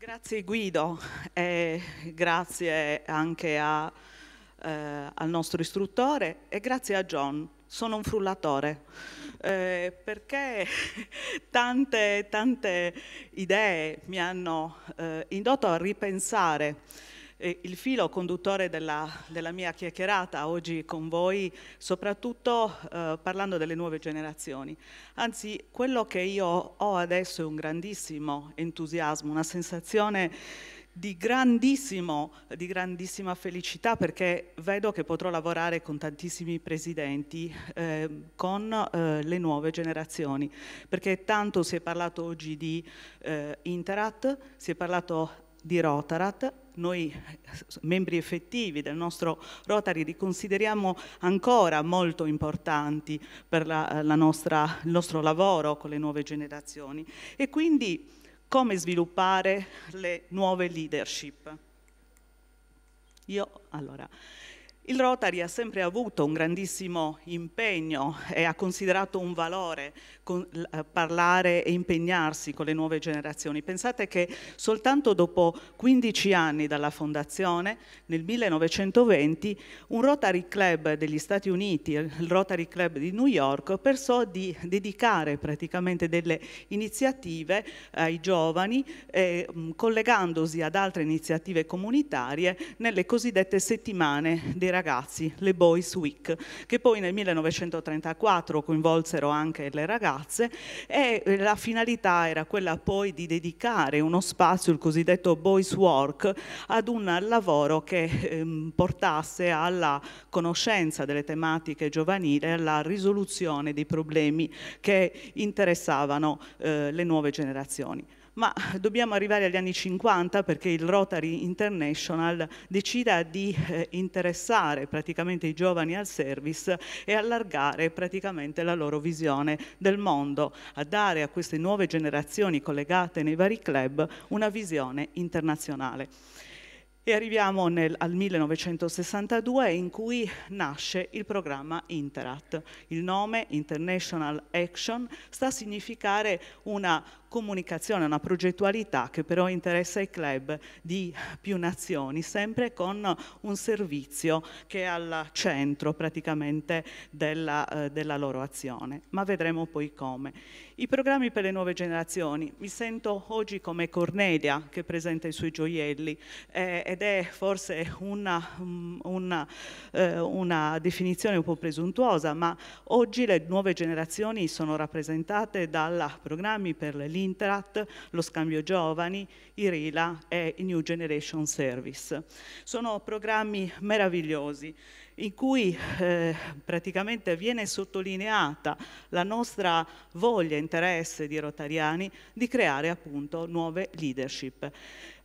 Grazie Guido e grazie anche a, eh, al nostro istruttore e grazie a John. Sono un frullatore eh, perché tante, tante idee mi hanno eh, indotto a ripensare eh, il filo conduttore della, della, mia chiacchierata oggi con voi, soprattutto eh, parlando delle nuove generazioni. Anzi, quello che io ho adesso è un grandissimo entusiasmo, una sensazione di, di grandissima felicità perché vedo che potrò lavorare con tantissimi presidenti, eh, con eh, le nuove generazioni, perché tanto si è parlato oggi di eh, Interat, si è parlato di Rotarat, noi eh, membri effettivi del nostro Rotary riconsideriamo ancora molto importanti per la, eh, la nostra, il nostro lavoro con le nuove generazioni e quindi come sviluppare le nuove leadership. Io allora il Rotary ha sempre avuto un grandissimo impegno e ha considerato un valore con, eh, parlare e impegnarsi con le nuove generazioni. Pensate che soltanto dopo 15 anni dalla fondazione, nel 1920, un Rotary Club degli Stati Uniti, il Rotary Club di New York, pensò di dedicare praticamente delle iniziative ai giovani, eh, collegandosi ad altre iniziative comunitarie nelle cosiddette settimane dei ragazzi ragazzi, le Boys Week, che poi nel 1934 coinvolsero anche le ragazze e eh, la finalità era quella poi di dedicare uno spazio, il cosiddetto Boys Work, ad un lavoro che ehm, portasse alla conoscenza delle tematiche giovanili e alla risoluzione dei problemi che interessavano eh, le nuove generazioni ma dobbiamo arrivare agli anni 50 perché il Rotary International decida di eh, interessare praticamente i giovani al service e allargare praticamente la loro visione del mondo, a dare a queste nuove generazioni collegate nei vari club una visione internazionale e arriviamo nel, al 1962 in cui nasce il programma Interat. Il nome International Action sta a significare una comunicazione, una progettualità che però interessa i club di più nazioni, sempre con un servizio che è al centro praticamente della, eh, della loro azione, ma vedremo poi come. I programmi per le nuove generazioni. Mi sento oggi come Cornelia che presenta i suoi gioielli eh, ed è forse una, mm, una, eh, una, definizione un po' presuntuosa, ma oggi le nuove generazioni sono rappresentate da programmi per l'Interat, lo scambio giovani, i RILA e New Generation Service. Sono programmi meravigliosi in cui eh, praticamente viene sottolineata la nostra voglia e interesse di Rotariani di creare appunto nuove leadership.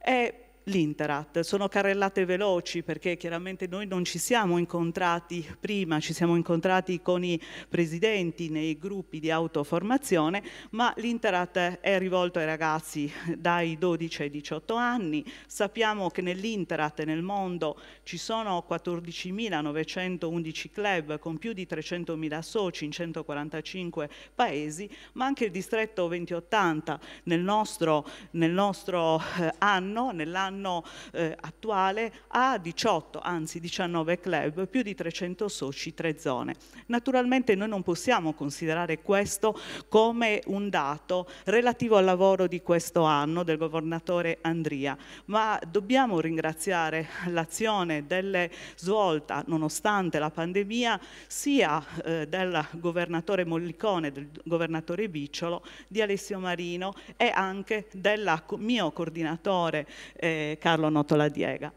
E l'Interat. Sono carrellate veloci perché chiaramente noi non ci siamo incontrati prima, ci siamo incontrati con i presidenti nei gruppi di autoformazione, ma l'Interat è rivolto ai ragazzi dai 12 ai 18 anni. Sappiamo che nell'Interat e nel mondo ci sono 14.911 club con più di 300.000 soci in 145 paesi, ma anche il distretto 2080 nel nostro, nel nostro eh, anno, nell'anno l'anno eh, attuale ha 18, anzi 19 club, più di 300 soci, tre zone. Naturalmente noi non possiamo considerare questo come un dato relativo al lavoro di questo anno del governatore Andria, ma dobbiamo ringraziare l'azione delle svolta, nonostante la pandemia, sia eh, del governatore Mollicone, del governatore Bicciolo, di Alessio Marino e anche del mio coordinatore eh, Carlo Notola Diega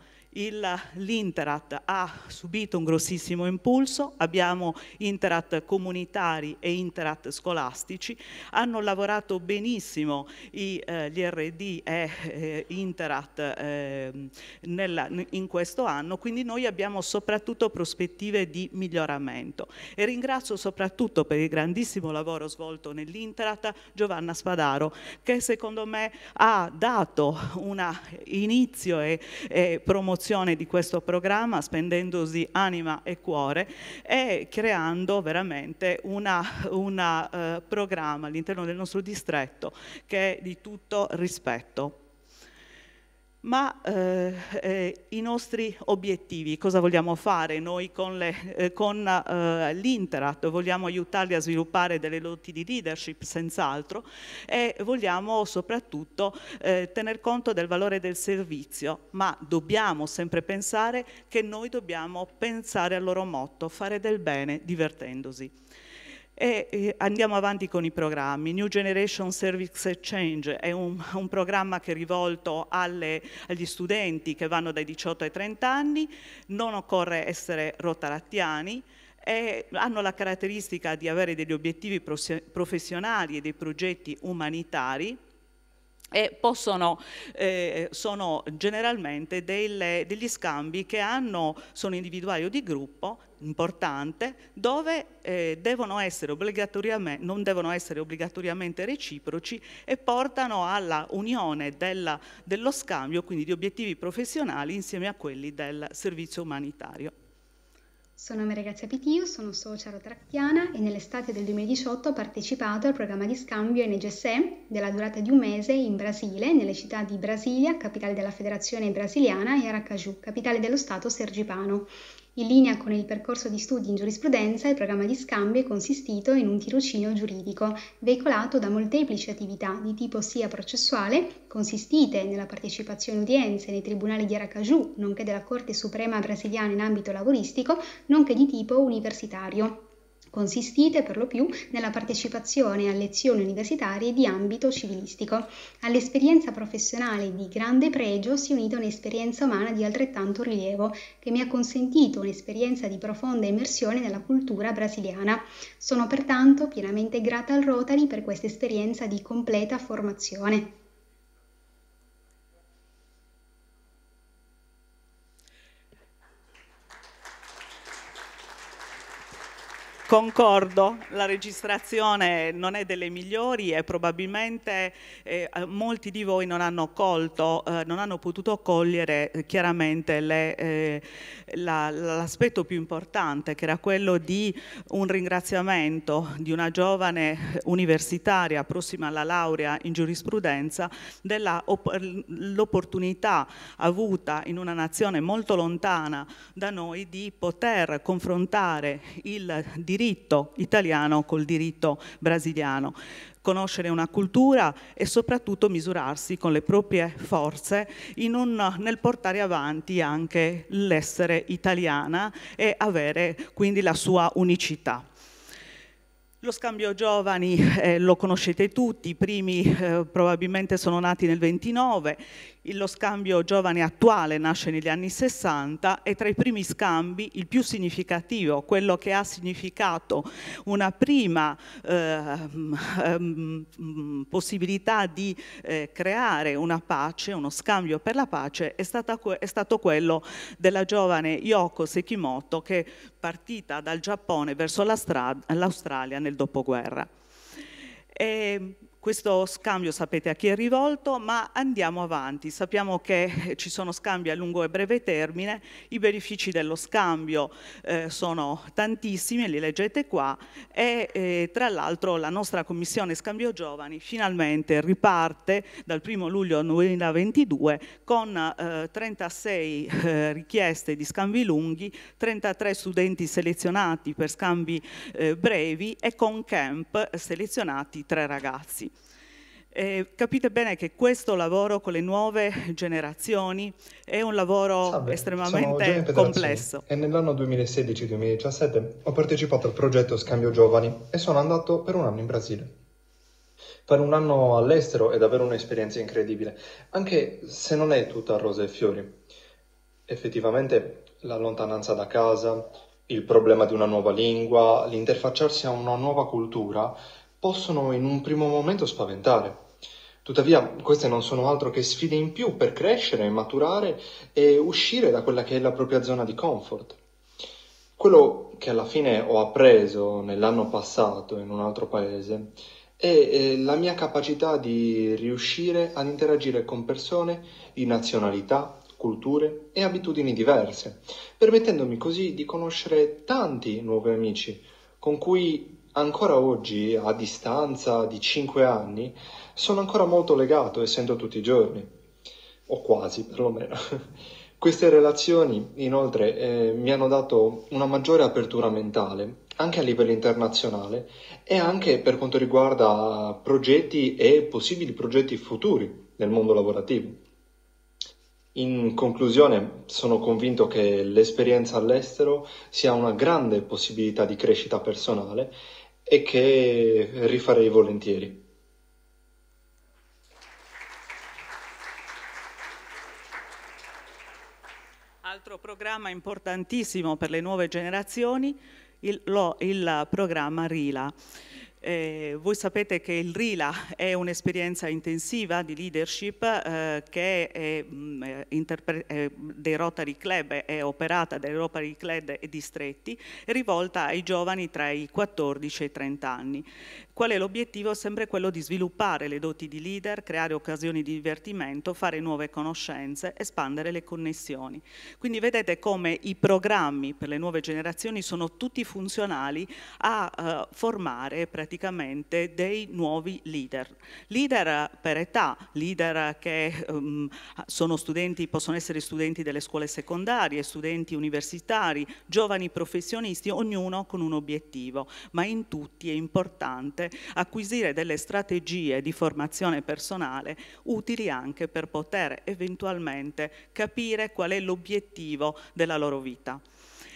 l'Interat ha subito un grossissimo impulso, abbiamo Interat comunitari e Interat scolastici, hanno lavorato benissimo i, eh, gli RD e eh, Interat eh, nella, in questo anno, quindi noi abbiamo soprattutto prospettive di miglioramento e ringrazio soprattutto per il grandissimo lavoro svolto nell'Interat Giovanna Spadaro che secondo me ha dato un inizio e, e promozione promozione di questo programma spendendosi anima e cuore e creando veramente un eh, programma all'interno del nostro distretto che è di tutto rispetto ma eh, eh, i nostri obiettivi, cosa vogliamo fare noi con, eh, eh, l'Interat, eh, vogliamo aiutarli a sviluppare delle lotti di leadership senz'altro e vogliamo soprattutto eh, tener conto del valore del servizio, ma dobbiamo sempre pensare che noi dobbiamo pensare al loro motto, fare del bene divertendosi. E, andiamo avanti con i programmi. New Generation Service Exchange è un, un programma che è rivolto alle, agli studenti che vanno dai 18 ai 30 anni, non occorre essere rotarattiani, e hanno la caratteristica di avere degli obiettivi professionali e dei progetti umanitari e possono, eh, sono generalmente delle, degli scambi che hanno, sono individuali o di gruppo, importante, dove eh, devono essere non devono essere obbligatoriamente reciproci e portano alla unione della, dello scambio, quindi di obiettivi professionali insieme a quelli del servizio umanitario. Sono Maria Grazia Pitio, sono socia rotractiana e nell'estate del 2018 ho partecipato al programma di scambio NGSE della durata di un mese in Brasile, nelle città di Brasilia, capitale della federazione brasiliana, e Aracaju, capitale dello stato sergipano. In linea con il percorso di studi in giurisprudenza, il programma di scambio è consistito in un tirocinio giuridico, veicolato da molteplici attività di tipo sia processuale, consistite nella partecipazione a udienze nei tribunali di Aracaju, nonché della Corte Suprema brasiliana in ambito lavoristico, nonché di tipo universitario consistite per lo più nella partecipazione a lezioni universitarie di ambito civilistico. All'esperienza professionale di grande pregio si è unita un'esperienza umana di altrettanto rilievo, che mi ha consentito un'esperienza di profonda immersione nella cultura brasiliana. Sono pertanto pienamente grata al Rotary per questa esperienza di completa formazione. Concordo, la registrazione non è delle migliori e probabilmente eh, molti di voi non hanno colto, eh, non hanno potuto cogliere eh, chiaramente eh, l'aspetto più importante che era quello di un ringraziamento di una giovane universitaria prossima alla laurea in giurisprudenza dell'opportunità avuta in una nazione molto lontana da noi di poter confrontare il diritto diritto italiano col diritto brasiliano, conoscere una cultura e soprattutto misurarsi con le proprie forze in un, nel portare avanti anche l'essere italiana e avere quindi la sua unicità. Lo scambio giovani eh, lo conoscete tutti, i primi eh, probabilmente sono nati nel 29, lo scambio giovane attuale nasce negli anni 60 e tra i primi scambi il più significativo, quello che ha significato una prima eh, possibilità di eh, creare una pace, uno scambio per la pace, è, stata, è stato quello della giovane Yoko Sekimoto che è partita dal Giappone verso l'Australia nel dopoguerra. E ehm, questo scambio sapete a chi è rivolto, ma andiamo avanti. Sappiamo che ci sono scambi a lungo e breve termine, i benefici dello scambio eh, sono tantissimi, li leggete qua, e eh, tra l'altro la nostra Commissione Scambio Giovani finalmente riparte dal 1 luglio 2022 con eh, 36 eh, richieste di scambi lunghi, 33 studenti selezionati per scambi eh, brevi e con camp selezionati tre ragazzi. Eh, capite bene che questo lavoro con le nuove generazioni è un lavoro Salve, estremamente complesso. E nell'anno 2016-2017 ho partecipato al progetto Scambio Giovani e sono andato per un anno in Brasile. Fare un anno all'estero è davvero un'esperienza incredibile, anche se non è tutta rose e fiori. Effettivamente la lontananza da casa, il problema di una nuova lingua, l'interfacciarsi a una nuova cultura possono in un primo momento spaventare. Tuttavia queste non sono altro che sfide in più per crescere, maturare e uscire da quella che è la propria zona di comfort. Quello che alla fine ho appreso nell'anno passato in un altro paese è eh, la mia capacità di riuscire ad interagire con persone di nazionalità, culture e abitudini diverse, permettendomi così di conoscere tanti nuovi amici con cui ancora oggi, a distanza di 5 anni, sono ancora molto legato e sento tutti i giorni, o quasi perlomeno. Queste relazioni, inoltre, eh, mi hanno dato una maggiore apertura mentale, anche a livello internazionale, e anche per quanto riguarda progetti e possibili progetti futuri nel mondo lavorativo. In conclusione, sono convinto che l'esperienza all'estero sia una grande possibilità di crescita personale e che rifarei volentieri. Altro programma importantissimo per le nuove generazioni, il, lo, il programma RILA. Eh, voi sapete che il RILA è un'esperienza intensiva di leadership eh, che è, mh, mm, eh, è, eh, dei Rotary Club, è operata dai Rotary Club e distretti, rivolta ai giovani tra i 14 e i 30 anni qual è l'obiettivo? Sempre quello di sviluppare le doti di leader, creare occasioni di divertimento, fare nuove conoscenze, espandere le connessioni. Quindi vedete come i programmi per le nuove generazioni sono tutti funzionali a eh, formare praticamente dei nuovi leader. Leader per età, leader che ehm, sono studenti, possono essere studenti delle scuole secondarie, studenti universitari, giovani professionisti, ognuno con un obiettivo, ma in tutti è importante essere, acquisire delle strategie di formazione personale utili anche per poter eventualmente capire qual è l'obiettivo della loro vita.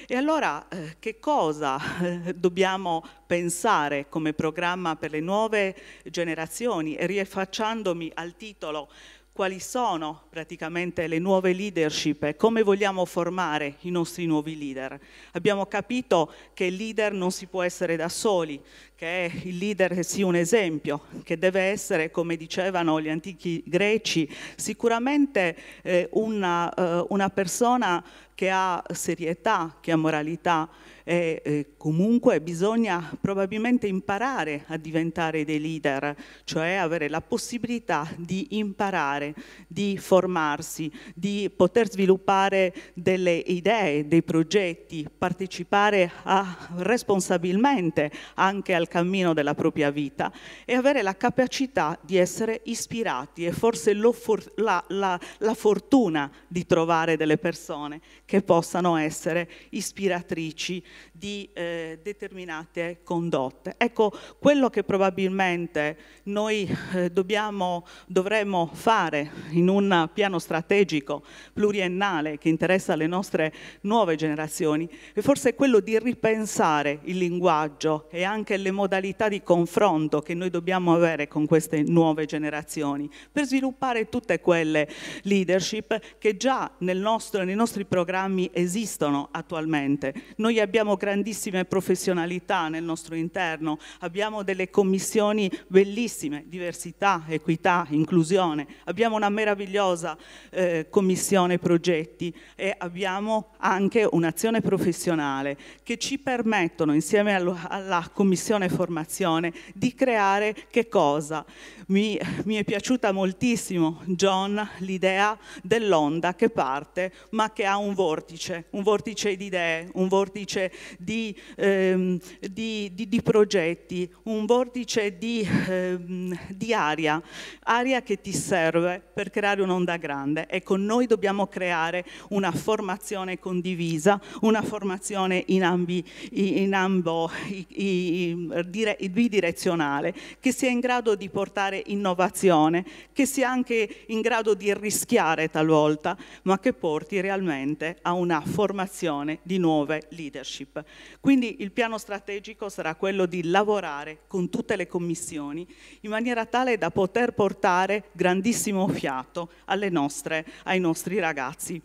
E allora eh, che cosa eh, dobbiamo pensare come programma per le nuove generazioni? E riaffacciandomi al titolo quali sono praticamente le nuove leadership e come vogliamo formare i nostri nuovi leader. Abbiamo capito che il leader non si può essere da soli, che è il leader che sia un esempio, che deve essere, come dicevano gli antichi greci, sicuramente eh, una, eh, una, persona che ha serietà, che ha moralità e eh, comunque bisogna probabilmente imparare a diventare dei leader, cioè avere la possibilità di imparare, di formarsi, di poter sviluppare delle idee, dei progetti, partecipare a, responsabilmente anche al cammino della propria vita e avere la capacità di essere ispirati e forse for la, la, la fortuna di trovare delle persone che possano essere ispiratrici di eh, determinate condotte. Ecco, quello che probabilmente noi eh, dobbiamo, dovremmo fare in un piano strategico pluriennale che interessa le nostre nuove generazioni è forse quello di ripensare il linguaggio e anche le modalità di confronto che noi dobbiamo avere con queste nuove generazioni per sviluppare tutte quelle leadership che già nel nostro, nei nostri programmi esistono attualmente. Noi abbiamo grandissime professionalità nel nostro interno, abbiamo delle commissioni bellissime, diversità, equità, inclusione, abbiamo una meravigliosa eh, commissione progetti e abbiamo anche un'azione professionale che ci permettono insieme alla commissione formazione, di creare che cosa? Mi, mi è piaciuta moltissimo, John, l'idea dell'onda che parte ma che ha un vortice, un vortice di idee, un vortice di, ehm, di, di, di progetti, un vortice ehm, di aria, aria che ti serve per creare un'onda grande. Ecco, noi dobbiamo creare una formazione condivisa, una formazione in, in ambo i, i, eh, dire, bidirezionale, che sia in grado di portare innovazione, che sia anche in grado di rischiare talvolta, ma che porti realmente a una formazione di nuove leadership. Quindi il piano strategico sarà quello di lavorare con tutte le commissioni in maniera tale da poter portare grandissimo fiato nostre, ai nostri ragazzi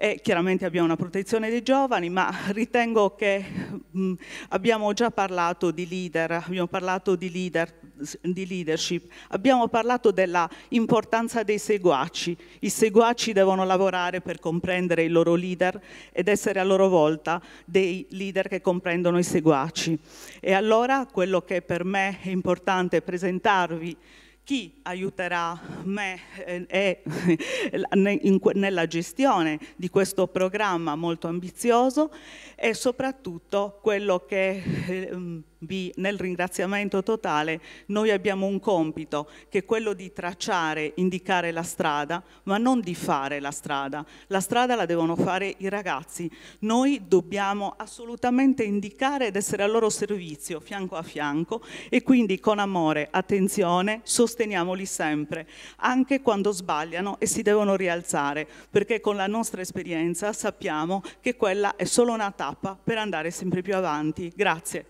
e chiaramente abbiamo una protezione dei giovani, ma ritengo che mh, mm, abbiamo già parlato di leader, abbiamo parlato di, leader, di leadership, abbiamo parlato della importanza dei seguaci. I seguaci devono lavorare per comprendere i loro leader ed essere a loro volta dei leader che comprendono i seguaci. E allora quello che per me è importante presentarvi chi aiuterà me eh, eh, in, nella gestione di questo programma molto ambizioso e soprattutto quello che eh, vi, nel ringraziamento totale, noi abbiamo un compito che è quello di tracciare, indicare la strada, ma non di fare la strada. La strada la devono fare i ragazzi. Noi dobbiamo assolutamente indicare ed essere al loro servizio, fianco a fianco, e quindi con amore, attenzione, sosteniamoli sempre, anche quando sbagliano e si devono rialzare, perché con la nostra esperienza sappiamo che quella è solo una tappa per andare sempre più avanti. Grazie.